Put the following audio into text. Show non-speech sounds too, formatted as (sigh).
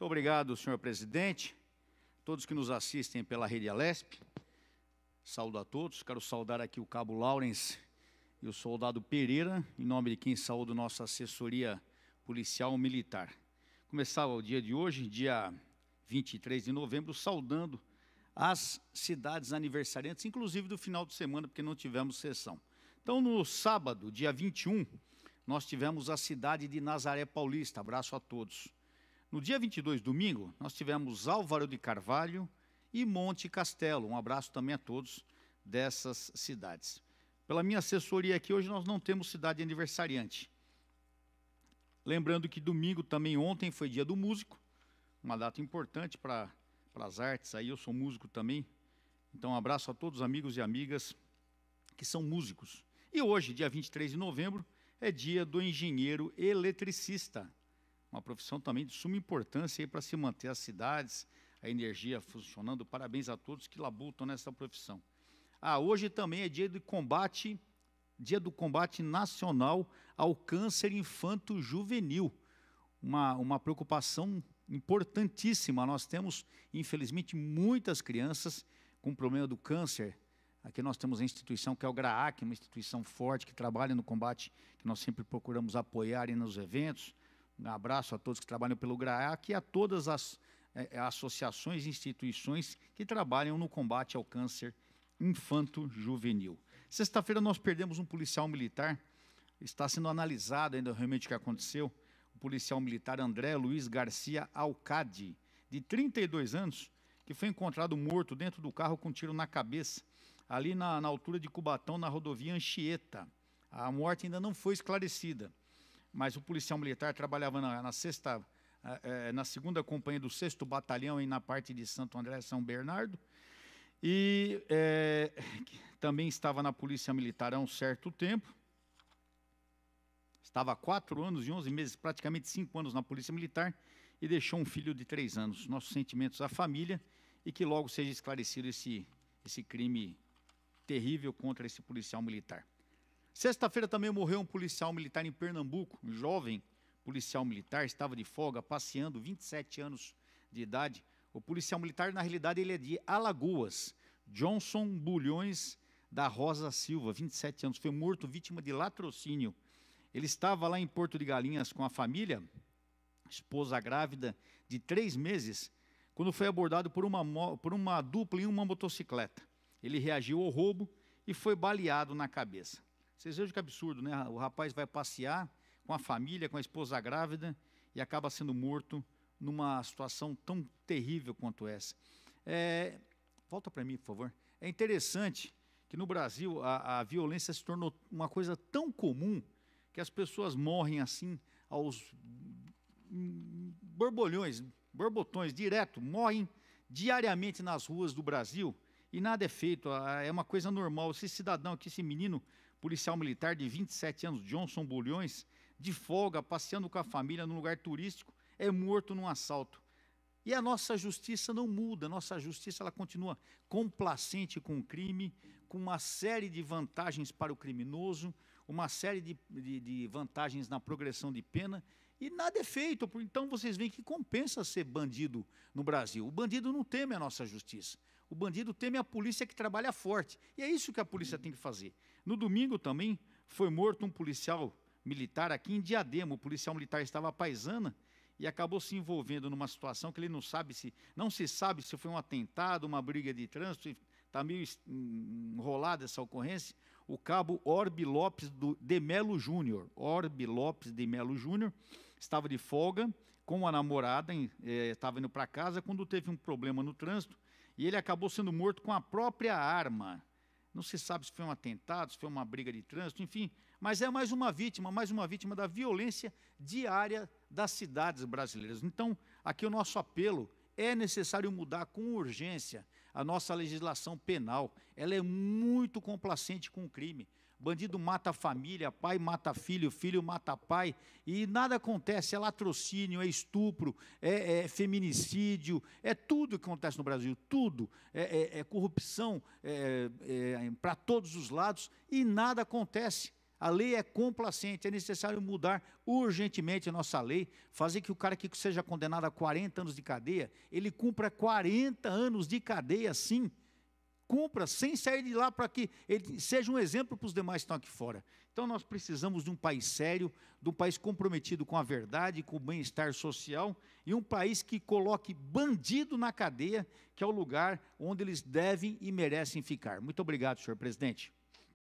Muito obrigado, senhor presidente, todos que nos assistem pela Rede Alesp. Saúdo a todos, quero saudar aqui o Cabo Lawrence e o soldado Pereira, em nome de quem saúdo nossa assessoria policial militar. Começava o dia de hoje, dia 23 de novembro, saudando as cidades aniversariantes, inclusive do final de semana, porque não tivemos sessão. Então, no sábado, dia 21, nós tivemos a cidade de Nazaré Paulista. Abraço a todos. No dia 22, domingo, nós tivemos Álvaro de Carvalho e Monte Castelo. Um abraço também a todos dessas cidades. Pela minha assessoria aqui, hoje nós não temos cidade aniversariante. Lembrando que domingo também ontem foi dia do músico, uma data importante para as artes. Aí eu sou músico também. Então, um abraço a todos os amigos e amigas que são músicos. E hoje, dia 23 de novembro, é dia do engenheiro eletricista uma profissão também de suma importância para se manter as cidades, a energia funcionando. Parabéns a todos que labutam nessa profissão. Ah, hoje também é dia de combate, dia do combate nacional ao câncer infanto-juvenil. Uma, uma preocupação importantíssima. Nós temos, infelizmente, muitas crianças com problema do câncer. Aqui nós temos a instituição que é o GRAAC, uma instituição forte que trabalha no combate, que nós sempre procuramos apoiar nos eventos. Um abraço a todos que trabalham pelo GRAAC e a todas as é, é, associações e instituições que trabalham no combate ao câncer infanto-juvenil. Sexta-feira nós perdemos um policial militar, está sendo analisado ainda realmente o que aconteceu. O policial militar André Luiz Garcia Alcade, de 32 anos, que foi encontrado morto dentro do carro com um tiro na cabeça, ali na, na altura de Cubatão, na rodovia Anchieta. A morte ainda não foi esclarecida mas o policial militar trabalhava na, na sexta, é, na segunda companhia do sexto batalhão e na parte de Santo André São Bernardo e é, (laughs) também estava na polícia militar há um certo tempo. Estava há quatro anos e onze meses, praticamente cinco anos na polícia militar e deixou um filho de três anos. Nossos sentimentos à família e que logo seja esclarecido esse, esse crime terrível contra esse policial militar. Sexta-feira também morreu um policial militar em Pernambuco. Um jovem policial militar estava de folga, passeando, 27 anos de idade. O policial militar, na realidade, ele é de Alagoas. Johnson Bulhões da Rosa Silva, 27 anos, foi morto vítima de latrocínio. Ele estava lá em Porto de Galinhas com a família, esposa grávida de três meses, quando foi abordado por uma, por uma dupla em uma motocicleta. Ele reagiu ao roubo e foi baleado na cabeça. Vocês vejam que absurdo, né? O rapaz vai passear com a família, com a esposa grávida e acaba sendo morto numa situação tão terrível quanto essa. É, volta para mim, por favor. É interessante que no Brasil a, a, violência se tornou uma coisa tão comum que as pessoas morrem assim aos borbolhões, borbotões, direto, morrem diariamente nas ruas do Brasil e nada é feito, é uma coisa normal. Esse cidadão aqui, esse menino policial militar de 27 anos, Johnson Bulhões, de folga, passeando com a família num lugar turístico, é morto num assalto. E a nossa justiça não muda, a nossa justiça ela continua complacente com o crime, com uma série de vantagens para o criminoso, uma série de, de, de vantagens na progressão de pena, e nada é feito. Então vocês veem que compensa ser bandido no Brasil. O bandido não teme a nossa justiça. O bandido teme a polícia que trabalha forte. E é isso que a polícia tem que fazer. No domingo também foi morto um policial militar aqui em Diadema. O policial militar estava paisana e acabou se envolvendo numa situação que ele não sabe se não se sabe se foi um atentado, uma briga de trânsito, está meio hum, enrolada essa ocorrência. O cabo Orbe Lopes do, de Melo Júnior, Orbe Lopes de Melo Júnior, estava de folga com a namorada, estava eh, indo para casa quando teve um problema no trânsito e ele acabou sendo morto com a própria arma. Não se sabe se foi um atentado, se foi uma briga de trânsito, enfim, mas é mais uma vítima, mais uma vítima da violência diária das cidades brasileiras. Então, aqui o nosso apelo é necessário mudar com urgência a nossa legislação penal. Ela é muito complacente com o crime. Bandido mata família, pai mata filho, filho mata pai, e nada acontece. É latrocínio, é estupro, é, é feminicídio, é tudo que acontece no Brasil, tudo. É, é, é corrupção é, é, para todos os lados e nada acontece. A lei é complacente, é necessário mudar urgentemente a nossa lei, fazer que o cara que seja condenado a 40 anos de cadeia, ele cumpra 40 anos de cadeia, sim cumpra sem sair de lá para que ele seja um exemplo para os demais que estão aqui fora. Então nós precisamos de um país sério, de um país comprometido com a verdade, com o bem-estar social e um país que coloque bandido na cadeia, que é o lugar onde eles devem e merecem ficar. Muito obrigado, senhor presidente.